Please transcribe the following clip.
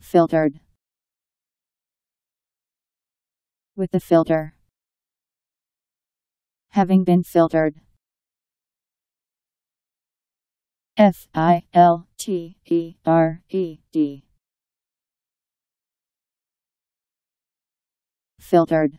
filtered with the filter having been filtered F I L T E R E D filtered